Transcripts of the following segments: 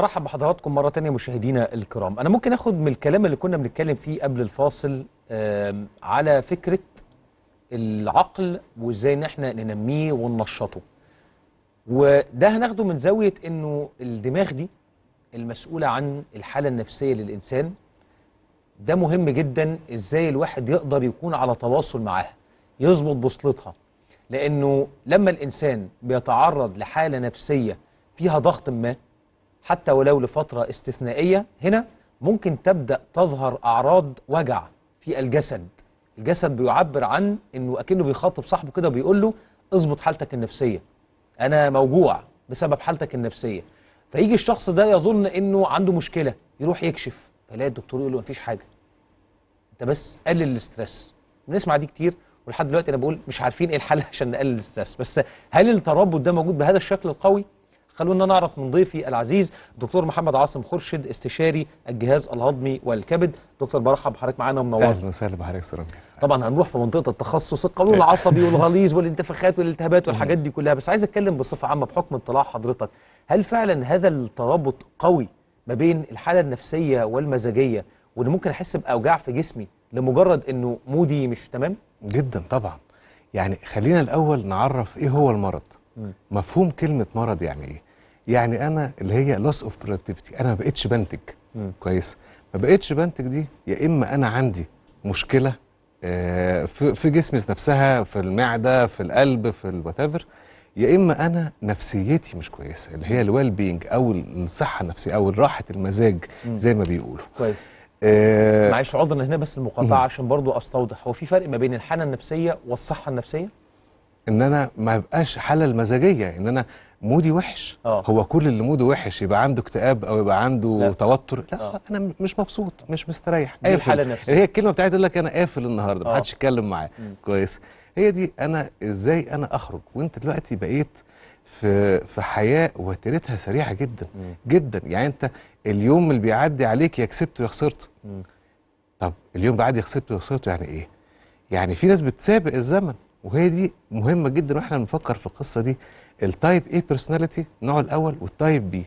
برحب بحضراتكم مرة تانية مشاهدينا الكرام أنا ممكن أخد من الكلام اللي كنا بنتكلم فيه قبل الفاصل على فكرة العقل وإزاي إن إحنا ننميه وننشطه وده هناخده من زاوية إنه الدماغ دي المسؤولة عن الحالة النفسية للإنسان ده مهم جدا إزاي الواحد يقدر يكون على تواصل معاها يظبط بوصلتها لأنه لما الإنسان بيتعرض لحالة نفسية فيها ضغط ما حتى ولو لفترة استثنائية هنا ممكن تبدأ تظهر أعراض وجع في الجسد الجسد بيعبر عن أنه أكنه بيخاطب صاحبه كده وبيقول له اظبط حالتك النفسية أنا موجوع بسبب حالتك النفسية فيجي الشخص ده يظن أنه عنده مشكلة يروح يكشف فلاقي الدكتور يقول له مفيش حاجة أنت بس قلل الاسترس بنسمع دي كتير ولحد دلوقتي أنا بقول مش عارفين إيه الحل عشان نقلل الاسترس بس هل التربط ده موجود بهذا الشكل القوي؟ خلونا نعرف من ضيفي العزيز دكتور محمد عاصم خرشد استشاري الجهاز الهضمي والكبد دكتور برحب بحضرتك معانا ومنورنا اهلا وسهلا بحضرتك سلام طبعا هنروح في منطقه التخصص القولون العصبي والغليظ والانتفاخات والالتهابات والحاجات دي كلها بس عايز اتكلم بصفه عامه بحكم اطلاع حضرتك هل فعلا هذا الترابط قوي ما بين الحاله النفسيه والمزاجيه وان ممكن احس باوجاع في جسمي لمجرد انه مودي مش تمام جدا طبعا يعني خلينا الاول نعرف ايه هو المرض مفهوم كلمه مرض يعني ايه يعني انا اللي هي لوس اوف برودكتيفيتي انا ما بقتش بنتج كويس ما بقتش بنتج دي يا اما انا عندي مشكله آه، في جسمي نفسها في المعده في القلب في الواتيفر يا اما انا نفسيتي مش كويسه اللي هي الويل بينج او الصحه النفسيه او راحه المزاج زي ما بيقولوا كويس آه معلش عذرا هنا بس المقاطعه عشان برضو استوضح هو في فرق ما بين الحاله النفسيه والصحه النفسيه ان انا ما بقاش حاله المزاجيه ان انا مودي وحش أوه. هو كل اللي موده وحش يبقى عنده اكتئاب او يبقى عنده لا. توتر لا أوه. انا مش مبسوط مش مستريح قافل الحاله هي الكلمه بتاعتي تقول لك انا قافل النهارده آه. ما حدش يتكلم معايا كويس هي دي انا ازاي انا اخرج وانت دلوقتي بقيت في في حياه وتيرتها سريعه جدا م. جدا يعني انت اليوم اللي بيعدي عليك يا كسبته يا خسرته طب اليوم بعد يا خسرته يا خسرته يعني ايه يعني في ناس بتسابق الزمن وهي دي مهمه جدا واحنا بنفكر في القصه دي التايب ايه بيرسوناليتي النوع الاول والتايب بي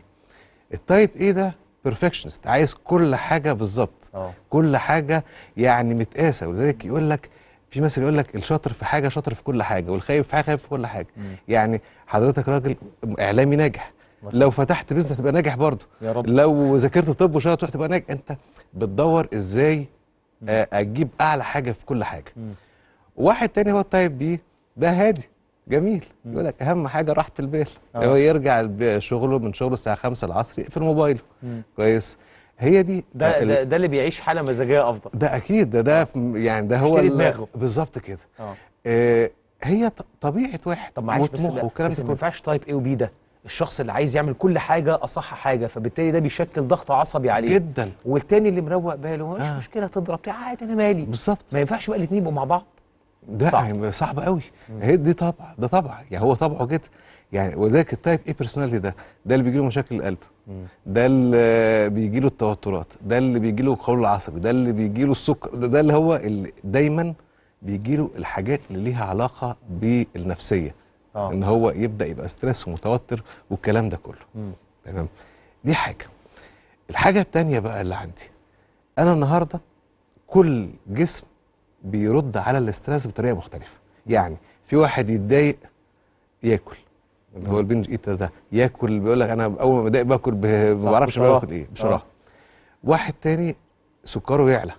التايب ايه ده بيرفكشنست عايز كل حاجه بالظبط اه. كل حاجه يعني متقاسه ولذلك يقول لك في مثل يقول لك الشاطر في حاجه شاطر في كل حاجه والخايب في حاجه خايب في كل حاجه م. يعني حضرتك راجل اعلامي ناجح لو فتحت بيزنس هتبقى ناجح برضه يا رب. لو ذاكرت طب وشاطر تروح تبقى ناجح انت بتدور ازاي آه، اجيب اعلى حاجه في كل حاجه م. واحد تاني هو التايب بي ده هادي جميل يقول لك اهم حاجه راحه البال آه. هو يرجع شغله من شغله الساعه 5 العصر يقفل موبايله كويس هي دي ده ده, ده اللي بيعيش حاله مزاجيه افضل ده اكيد ده ده آه. يعني ده هو بالظبط كده آه, آه، هي طبيعه واحد طب معلش بس والكلام بس ما ينفعش تايب اي وبي ده الشخص اللي عايز يعمل كل حاجه اصح حاجه فبالتالي ده بيشكل ضغط عصبي عليه جدا والتاني اللي مروق باله مش آه. مشكله تضرب عادي انا مالي بالظبط ما ينفعش بقى الاثنين يبقوا مع بعض ده صعب. يعني صعب قوي هي دي طبع ده طبع يعني هو طبعه كده يعني وذلك التايب ايه بيرسوناليتي ده ده اللي بيجي له مشاكل القلب ده اللي بيجي له التوترات ده اللي بيجي له القولون العصبي ده اللي بيجي له السكر ده, ده اللي هو اللي دايما بيجي له الحاجات اللي ليها علاقه بالنفسيه آه. ان هو يبدا يبقى ستريس ومتوتر والكلام ده كله تمام دي حاجه الحاجه الثانيه بقى اللي عندي انا النهارده كل جسم بيرد على الاسترس بطريقه مختلفه يعني في واحد يتضايق ياكل اللي هو نعم. البنج ايتر ده ياكل بيقول لك انا اول ما بضايق باكل ما بعرفش باكل ايه بصراحه آه. واحد تاني سكره يعلى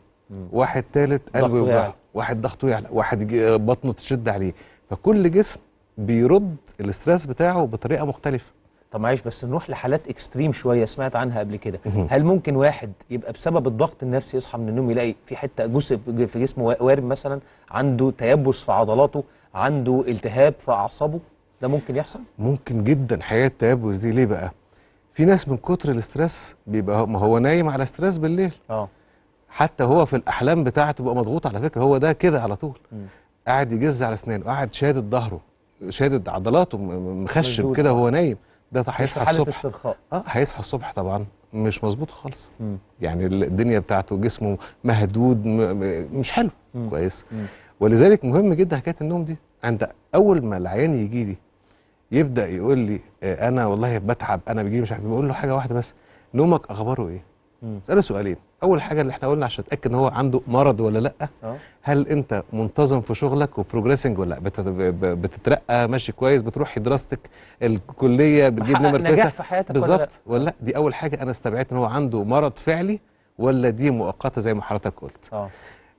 واحد تالت قلبه يوجعه واحد ضغطه يعلى واحد آه، بطنه تشد عليه فكل جسم بيرد الاسترس بتاعه بطريقه مختلفه طب معلش بس نروح لحالات اكستريم شويه سمعت عنها قبل كده هل ممكن واحد يبقى بسبب الضغط النفسي يصحى من النوم يلاقي في حته جزء في جسمه وارم مثلا عنده تيبس في عضلاته عنده التهاب في اعصابه ده ممكن يحصل ممكن جدا حياه التيبس دي ليه بقى في ناس من كتر الاسترس بيبقى ما هو نايم على ستريس بالليل اه حتى هو في الاحلام بتاعته بيبقى مضغوط على فكره هو ده كده على طول م. قاعد يجز على اسنانه قاعد شادد ظهره شادد عضلاته مخشب كده وهو نايم ده هيصحى الصبح استرخاء اه هيصحى الصبح طبعا مش مظبوط خالص مم. يعني الدنيا بتاعته جسمه مهدود مش حلو مم. كويس مم. ولذلك مهم جدا حكايه النوم دي عند اول ما العيان يجي لي يبدا يقول لي آه، انا والله بتعب انا بيجي لي مش عارف إيه. بقول له حاجه واحده بس نومك اخباره ايه؟ اساله سؤالين اول حاجه اللي احنا قلنا عشان اتاكد ان هو عنده مرض ولا لا أه؟ هل انت منتظم في شغلك وبروجريسنج ولا لا بتترقى ماشي كويس بتروح دراستك الكليه بتجيب نمر كويسه بالظبط ولا لا دي اول حاجه انا استبعدت ان هو عنده مرض فعلي ولا دي مؤقته زي ما حضرتك قلت أه.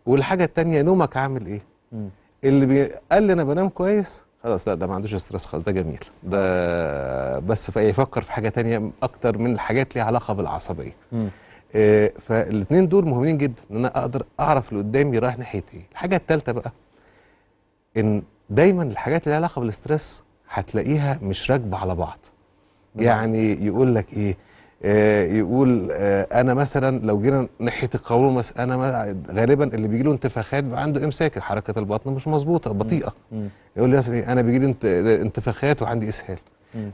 والحاجه الثانيه نومك عامل ايه م. اللي بي... قال لي انا بنام كويس خلاص لا ده ما عندوش ستريس خالص ده جميل ده بس يفكر في حاجه ثانيه اكتر من الحاجات ليها علاقه بالعصبيه م. آه، فالاثنين دول مهمين جدا ان انا اقدر اعرف اللي قدامي رايح ناحيه ايه الحاجه الثالثه بقى ان دايما الحاجات اللي لها علاقه بالاسترس هتلاقيها مش راكبه على بعض نعم. يعني يقول لك ايه آه، يقول آه، انا مثلا لو جينا ناحيه القولون انا غالبا اللي بيجي له انتفاخات عنده امساك حركه البطن مش مظبوطه بطيئه يقول لي مثلا إيه؟ انا بيجي لي انتفاخات وعندي اسهال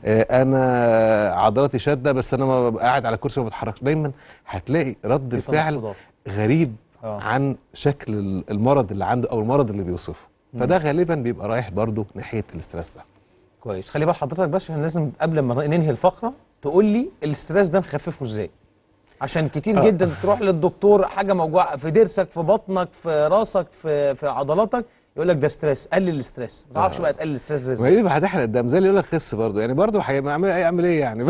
آه، انا عضلاتي شاده بس انا ما قاعد على كرسي ما بتحركش دايما هتلاقي رد الفعل غريب آه. عن شكل المرض اللي عنده او المرض اللي بيوصفه فده غالبا بيبقى رايح برضه ناحيه الاستريس ده كويس خلي بال حضرتك بس احنا لازم قبل ما ننهي الفقره تقول لي الاستريس ده نخففه ازاي عشان كتير آه. جدا تروح للدكتور حاجه موجوعه في ضرسك في بطنك في راسك في في عضلاتك يقول لك ده ستريس قلل الستريس ما تعرفش آه. بقى تقلل الستريس ازاي ما دي هتحرق الدم زي اللي يقول لك خس برضه يعني برضه هيعمل ايه يعني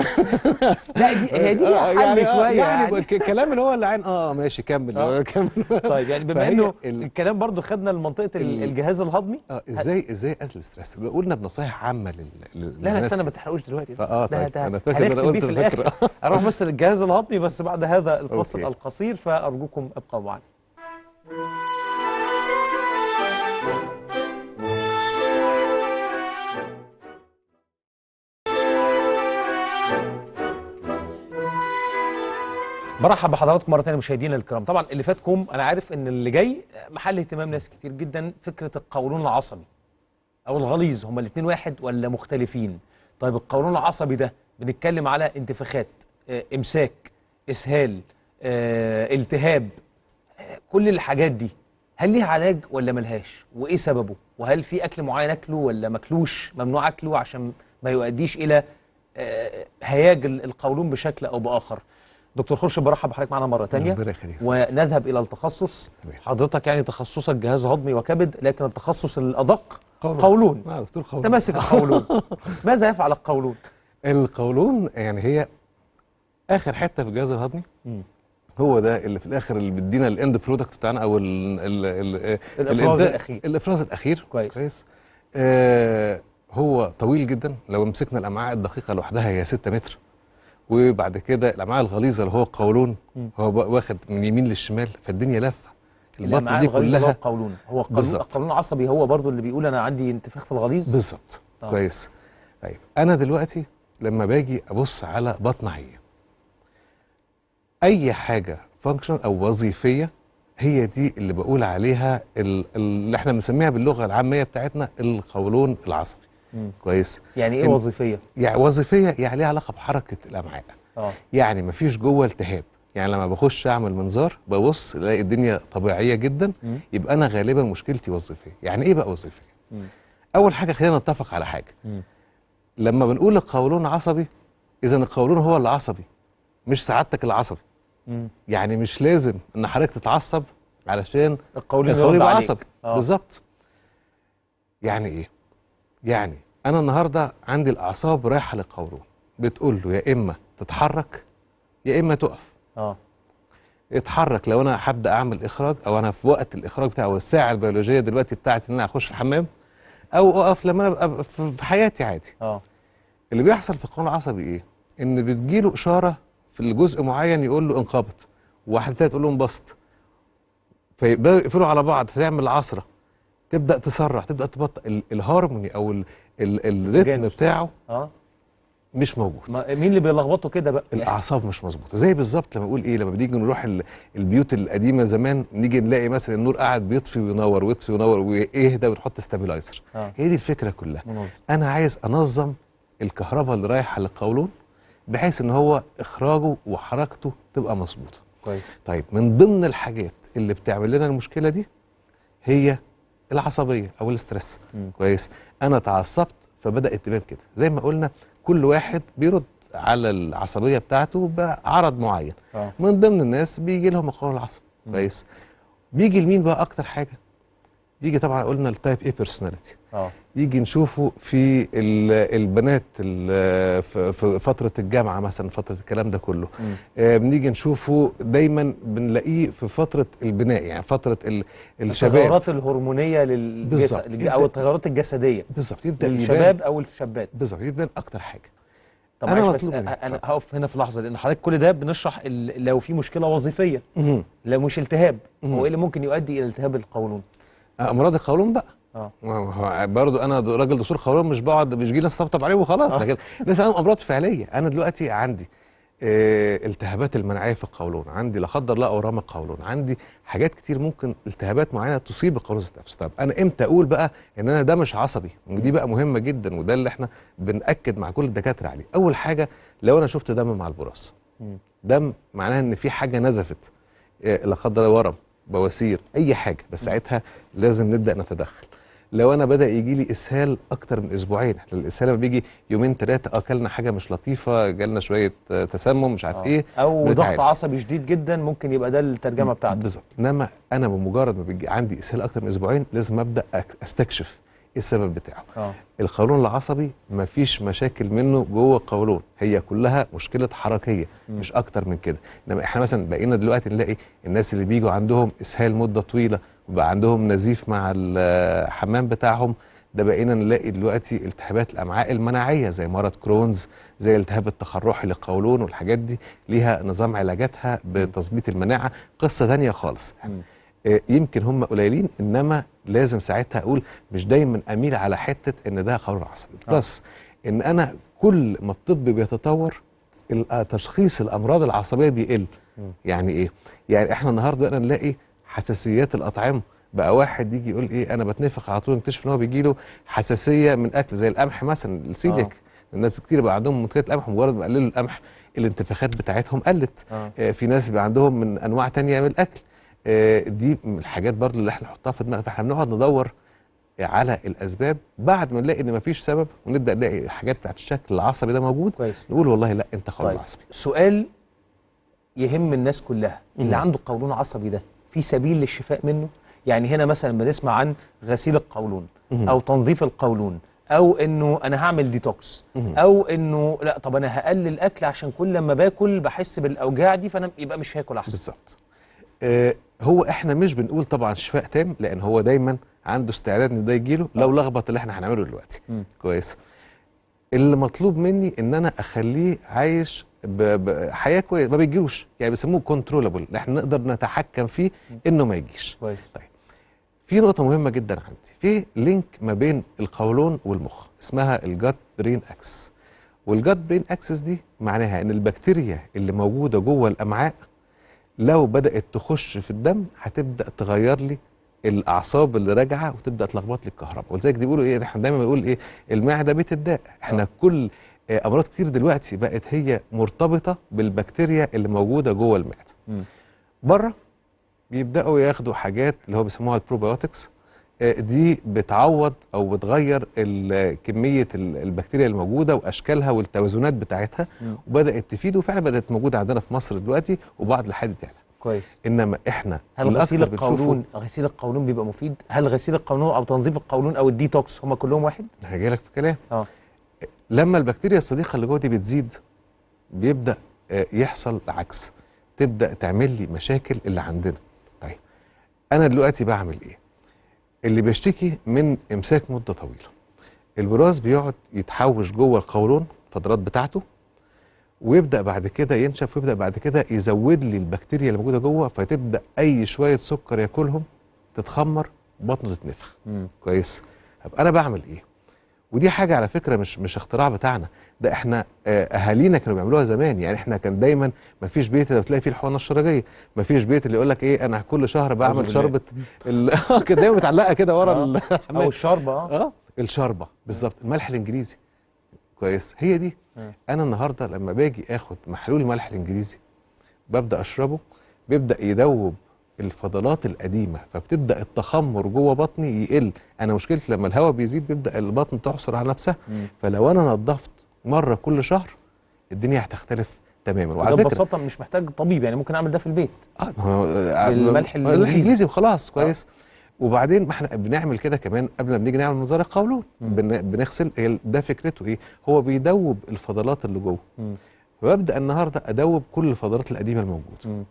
لا دي هي دي آه، حل يعني آه، شويه يعني, يعني الكلام اللي هو اللي عين اه ماشي كمل آه. كمل طيب يعني بما انه الكلام برضه خدنا لمنطقه الجهاز الهضمي اه ازاي ازاي قلل الستريس قلنا بنصايح عامه لل... لا لا استنى ما تحرقوش دلوقتي اه طيب ده انا فاكر انا قلت الفكره اروح بس للجهاز الهضمي بس بعد هذا الفصل القصير فارجوكم ابقوا معنا مرحب بحضراتكم مره ثانيه مشاهدينا الكرام طبعا اللي فاتكم انا عارف ان اللي جاي محل اهتمام ناس كتير جدا فكره القولون العصبي او الغليظ هما الاثنين واحد ولا مختلفين طيب القولون العصبي ده بنتكلم على انتفاخات اه امساك اسهال اه التهاب اه كل الحاجات دي هل ليها علاج ولا ملهاش وايه سببه وهل في اكل معين اكله ولا ماكلوش ممنوع اكله عشان ما يؤديش الى آه، هياج القولون بشكل او باخر دكتور خورشيد برحب بحضرتك معانا مره ثانيه ونذهب الى التخصص حضرتك يعني تخصصك جهاز هضمي وكبد لكن التخصص الادق قولون, قولون. آه دكتور قولون تماسك القولون ماذا يفعل القولون القولون يعني هي اخر حته في الجهاز الهضمي هو ده اللي في الاخر اللي بيدينا الاند برودكت بتاعنا او الـ الـ الـ الافراز الاخير الافراز الاخير كويس كويس آه هو طويل جدا لو مسكنا الامعاء الدقيقه لوحدها هي 6 متر وبعد كده الامعاء الغليظه اللي هو القولون هو واخد من اليمين للشمال فالدنيا لفه البطن دي كلها هو القولون هو القولون العصبي هو برضو اللي بيقول انا عندي انتفاخ في الغليظ بالظبط كويس طيب انا دلوقتي لما باجي ابص على بطن عيا اي حاجه فانكشن او وظيفيه هي دي اللي بقول عليها اللي احنا بنسميها باللغه العاميه بتاعتنا القولون العصبي كويس يعني ايه وظيفيه يعني وظيفيه يعني ليها علاقه بحركه الامعاء اه يعني مفيش جوه التهاب يعني لما بخش اعمل منظار ببص الاقي الدنيا طبيعيه جدا مم. يبقى انا غالبا مشكلتي وظيفيه يعني ايه بقى وظيفيه مم. اول حاجه خلينا نتفق على حاجه مم. لما بنقول القولون عصبي اذا القولون هو اللي عصبي مش سعادتك العصبي مم. يعني مش لازم ان حضرتك تتعصب علشان القولون يبقى عصبي آه. بالظبط يعني ايه يعني انا النهارده عندي الاعصاب رايحه للقولون بتقول له يا اما تتحرك يا اما تقف اه اتحرك لو انا هبدا اعمل اخراج او انا في وقت الاخراج بتاعي او الساعه البيولوجيه دلوقتي بتاعت ان انا اخش الحمام او اقف لما انا ابقى في حياتي عادي اه اللي بيحصل في القولون العصبي ايه ان بتجيله اشاره في الجزء معين يقول له انقبض واحده تقول له انبسط فيبداوا يقفلوا على بعض فتعمل عصره تبدا تسرح تبدا تبطئ الهارموني او الريتم بتاعه اه مش موجود ما مين اللي بيلخبطه كده بقى الاعصاب مش مظبوطه زي بالظبط لما اقول ايه لما بنيجي نروح البيوت القديمه زمان نيجي نلاقي مثلا النور قاعد بيطفي وينور ويطفي وينور ويهدى ونحط ستابلايزر آه. هي دي الفكره كلها منظم. انا عايز انظم الكهرباء اللي رايحه للقولون بحيث ان هو اخراجه وحركته تبقى مظبوطه كويس طيب من ضمن الحاجات اللي بتعمل لنا المشكله دي هي العصبيه او الاسترس كويس انا اتعصبت فبدات تبان كده زي ما قلنا كل واحد بيرد على العصبيه بتاعته بعرض معين أوه. من ضمن الناس بيجي لهم القولون العصبي كويس بيجي لمين بقى اكتر حاجه بيجي طبعا قلنا التايب اي بيرسوناليتي أوه. يجي نشوفه في البنات في فتره الجامعه مثلا فتره الكلام ده كله آه بنيجي نشوفه دايما بنلاقيه في فتره البناء يعني فتره الشباب التغيرات الهرمونيه للجس... او التغيرات الجسديه بالظبط يبدا الشباب او الشابات بالظبط يبدأ اكتر حاجه طب انا بس انا هقف هنا في لحظه لان حضرتك كل ده بنشرح لو في مشكله وظيفيه لو مش التهاب هو ايه اللي ممكن يؤدي الى التهاب القولون امراض القولون بقى اه برضو انا راجل دكتور قولون مش بقعد مش جيل استبطب عليه وخلاص لكن ناس عندهم امراض فعليه انا دلوقتي عندي إيه التهابات المناعيه في القولون عندي لا قدر الله اورام القولون عندي حاجات كتير ممكن التهابات معينه تصيب القولون نفسه طب انا امتى اقول بقى ان انا ده مش عصبي ودي بقى مهمه جدا وده اللي احنا بناكد مع كل الدكاتره عليه اول حاجه لو انا شفت دم مع البراز دم معناها ان في حاجه نزفت إيه لا قدر الله ورم بواسير اي حاجه بس ساعتها لازم نبدا نتدخل لو انا بدا يجي لي اسهال اكتر من اسبوعين احنا الاسهال لما بيجي يومين ثلاثه آه، اكلنا حاجه مش لطيفه جالنا شويه آه، تسمم مش عارف أوه. ايه او ضغط عصبي شديد جدا ممكن يبقى ده الترجمه بتاعته بالظبط انما انا بمجرد ما بيجي عندي اسهال اكتر من اسبوعين لازم ابدا استكشف ايه السبب بتاعه أوه. القولون العصبي مفيش مشاكل منه جوه القولون هي كلها مشكله حركيه م. مش اكتر من كده انما احنا مثلا بقينا دلوقتي نلاقي الناس اللي بيجوا عندهم اسهال مده طويله وبقى عندهم نزيف مع الحمام بتاعهم ده بقينا نلاقي دلوقتي التهابات الامعاء المناعيه زي مرض كرونز زي التهاب التخرحي للقولون والحاجات دي ليها نظام علاجاتها بتظبيط المناعه قصه ثانيه خالص آه، يمكن هم قليلين انما لازم ساعتها اقول مش دايما اميل على حته ان ده قولون عصبي آه. بس ان انا كل ما الطب بيتطور آه، تشخيص الامراض العصبيه بيقل يعني ايه يعني احنا النهارده بقينا نلاقي حساسيات الاطعمه بقى واحد يجي يقول ايه انا بتنفخ على طول نكتشف ان هو بيجي له حساسيه من اكل زي القمح مثلا السيليك آه. الناس كتير بقى عندهم منتجات قمح مجرد ما قللوا القمح الانتفاخات بتاعتهم قلت آه. آه في ناس بقى عندهم من انواع تانية من الاكل آه دي من الحاجات برضه اللي احنا نحطها في دماغنا فاحنا بنقعد ندور على الاسباب بعد ما نلاقي ان مفيش سبب ونبدا نلاقي الحاجات بتاعت الشكل العصبي ده موجود كويس. نقول والله لا انت خلاص طيب. عصبي سؤال يهم الناس كلها اللي عنده قولون عصبي ده في سبيل للشفاء منه يعني هنا مثلا بنسمع عن غسيل القولون او تنظيف القولون او انه انا هعمل ديتوكس او انه لا طب انا هقلل اكل عشان كل لما باكل بحس بالاوجاع دي فانا يبقى مش هاكل احسن بالظبط آه هو احنا مش بنقول طبعا شفاء تام لان هو دايما عنده استعداد ان ده يجيله لو آه. لخبط اللي احنا هنعمله دلوقتي كويس اللي مطلوب مني ان انا اخليه عايش حياه كويسه ما بيجيلوش يعني بيسموه كنترولبل احنا نقدر نتحكم فيه انه ما يجيش طيب في نقطه مهمه جدا عندي في لينك ما بين القولون والمخ اسمها الجات برين اكسس والجات برين اكسس دي معناها ان البكتيريا اللي موجوده جوه الامعاء لو بدات تخش في الدم هتبدا تغير لي الاعصاب اللي راجعه وتبدا تلخبط لي الكهرباء ولذلك دي بيقولوا ايه احنا دايما بنقول ايه المعده بيت الداء احنا آه. كل آه، امراض كتير دلوقتي بقت هي مرتبطه بالبكتيريا اللي موجوده جوه المعده بره بيبداوا ياخدوا حاجات اللي هو بيسموها البروبيوتكس آه، دي بتعوض او بتغير كميه البكتيريا الموجوده واشكالها والتوازنات بتاعتها وبدات تفيد وفعلا بدات موجوده عندنا في مصر دلوقتي وبعض الحالات بتعلى كويس انما احنا هل غسيل القولون غسيل القولون بيبقى مفيد هل غسيل القولون او تنظيف القولون او الديتوكس هم كلهم واحد لك في كلام اه لما البكتيريا الصديقه اللي جوه دي بتزيد بيبدا آه، يحصل العكس تبدا تعمل لي مشاكل اللي عندنا طيب انا دلوقتي بعمل ايه اللي بيشتكي من امساك مده طويله البراز بيقعد يتحوش جوه القولون فترات بتاعته ويبدا بعد كده ينشف ويبدا بعد كده يزود لي البكتيريا اللي موجوده جوه فتبدا اي شويه سكر ياكلهم تتخمر بطنه تتنفخ مم. كويس طب انا بعمل ايه ودي حاجه على فكره مش مش اختراع بتاعنا ده احنا آه، اهالينا كانوا بيعملوها زمان يعني احنا كان دايما ما فيش بيت لو تلاقي فيه الحقنه الشرجيه ما فيش بيت اللي يقول لك ايه انا كل شهر بعمل شربه ال... آه، كانت دايما متعلقه كده ورا آه. او الشربه اه الشربه بالظبط الملح الانجليزي كويس هي دي انا النهارده لما باجي اخد محلول الملح الانجليزي ببدا اشربه بيبدا يدوب الفضلات القديمه فبتبدا التخمر جوه بطني يقل انا مشكلتي لما الهواء بيزيد بيبدا البطن تحصر على نفسها مم. فلو انا نظفت مره كل شهر الدنيا هتختلف تماما وعلى فكره ببساطه مش محتاج طبيب يعني ممكن اعمل ده في البيت اه, آه، الملح الانجليزي آه، وخلاص آه. كويس آه. وبعدين احنا بنعمل كده كمان قبل ما بنيجي نعمل نظاره القولون بنغسل ده فكرته ايه هو بيدوب الفضلات اللي جوه فببدا النهارده ادوب كل الفضلات القديمه الموجوده مم.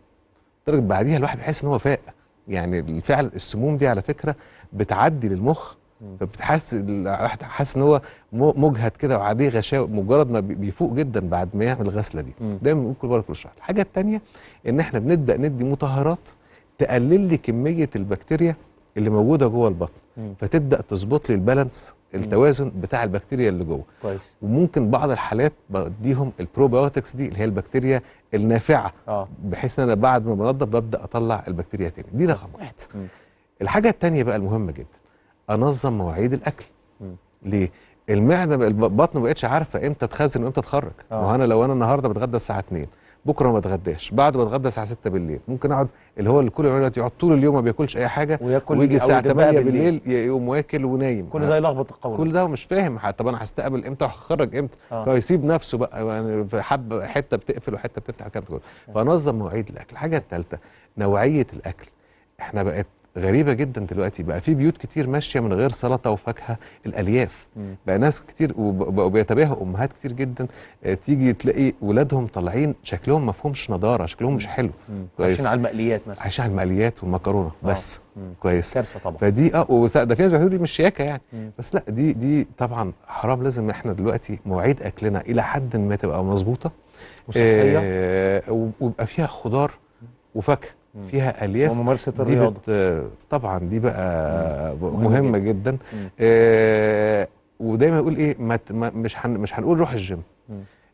درجة بعديها الواحد بيحس ان هو فاق يعني الفعل السموم دي على فكره بتعدي للمخ فبتحس الواحد حاسس ان هو مجهد كده وعليه غشاوه مجرد ما بيفوق جدا بعد ما يعمل الغسله دي دايما بنقول كل بارك الشهر الحاجه الثانيه ان احنا بنبدا ندي مطهرات تقلل لي كميه البكتيريا اللي موجوده جوه البطن فتبدا تظبط لي البالانس التوازن بتاع البكتيريا اللي جوه كويس وممكن بعض الحالات بديهم البروبيوتكس دي اللي هي البكتيريا النافعه آه. بحيث ان انا بعد ما بنضف ببدا اطلع البكتيريا تاني دي رقم واحد مم. الحاجه الثانيه بقى المهمه جدا انظم مواعيد الاكل مم. ليه المعده البطن ما بقتش عارفه امتى تخزن وامتى تخرج آه. ما انا لو انا النهارده بتغدى الساعه 2 بكره ما بتغداش بعد ما اتغدى الساعه 6 بالليل ممكن اقعد اللي هو اللي كل يقعد طول اليوم ما بياكلش اي حاجه وياكل ويجي الساعه 8 بالليل يقوم واكل ونايم كل ده يلخبط القول كل ده مش فاهم طب انا هستقبل امتى وهخرج امتى آه. فيسيب نفسه بقى يعني حب حته بتقفل وحته بتفتح كام آه. فنظم مواعيد الاكل الحاجه الثالثه نوعيه الاكل احنا بقت غريبه جدا دلوقتي بقى في بيوت كتير ماشيه من غير سلطه وفاكهه الالياف م. بقى ناس كتير وبيتابعها امهات كتير جدا آه، تيجي تلاقي ولادهم طالعين شكلهم ما فيهمش نضاره شكلهم مش حلو كويس عايشين على المقليات مثلا عايشين على المقليات والمكرونه آه. بس م. كويس كارثه طبعا فدي اه ده في ناس بيقولوا دي مش شياكه يعني م. بس لا دي دي طبعا حرام لازم احنا دلوقتي مواعيد اكلنا الى حد ما تبقى مظبوطه وصحيه آه ويبقى فيها خضار وفاكهه فيها الياف وممارسه الرياضه بت... طبعا دي بقى مهمه جدا, جداً. آه ودايما يقول ايه ما مش حن مش هنقول روح الجيم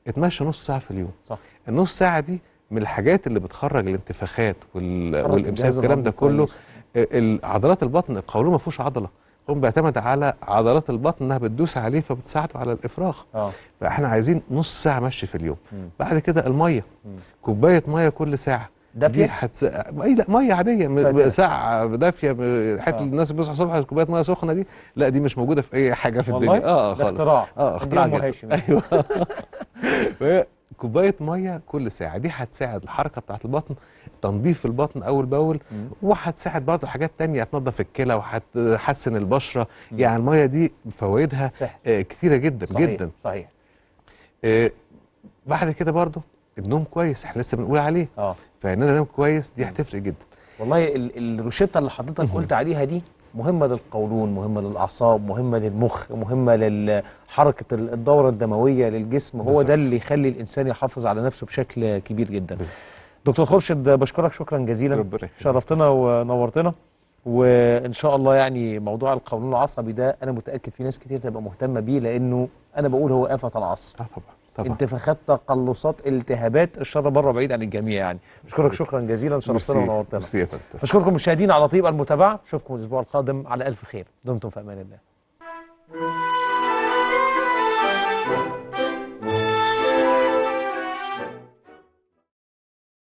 اتمشى نص ساعه في اليوم صح النص ساعه دي من الحاجات اللي بتخرج الانتفاخات وال... والامساك الكلام ده كله آه، عضلات البطن القولون ما فيهوش عضله قوم بيعتمد على عضلات البطن انها بتدوس عليه فبتساعده على الافراغ اه فاحنا عايزين نص ساعه مشي في اليوم م. بعد كده الميه كوبايه ميه كل ساعه دافيه دي حتس... اي لا ميه عاديه ساقعه دافيه حته آه. الناس بتصحى الصبح كوبايه ميه سخنه دي لا دي مش موجوده في اي حاجه في والله؟ الدنيا اه خالص اختراع اه اختراع ايوه كوبايه ميه كل ساعه دي هتساعد الحركه بتاعه البطن تنظيف البطن اول باول وهتساعد برضه حاجات تانية هتنظف الكلى وهتحسن البشره مم. يعني الميه دي فوائدها آه كتيره جدا صحيح. جدا صحيح آه بعد كده برضه النوم كويس احنا لسه بنقول عليه اه فان انا انام كويس دي هتفرق جدا والله الروشته اللي حضرتك قلت عليها دي مهمه للقولون مهمه للاعصاب مهمه للمخ مهمه لحركه الدوره الدمويه للجسم هو بالزبط. ده اللي يخلي الانسان يحافظ على نفسه بشكل كبير جدا بالزبط. دكتور خرشد بشكرك شكرا جزيلا شرفتنا ونورتنا وان شاء الله يعني موضوع القولون العصبي ده انا متاكد في ناس كتير تبقى مهتمه بيه لانه انا بقول هو افه العصر اه طبعا طبعا. انتفاخات تقلصات التهابات الشر بره بعيد عن الجميع يعني بشكرك شكرا جزيلا شرفتنا ونورتنا بشكركم مشاهدينا على طيب المتابعه اشوفكم الاسبوع القادم على الف خير دمتم في امان الله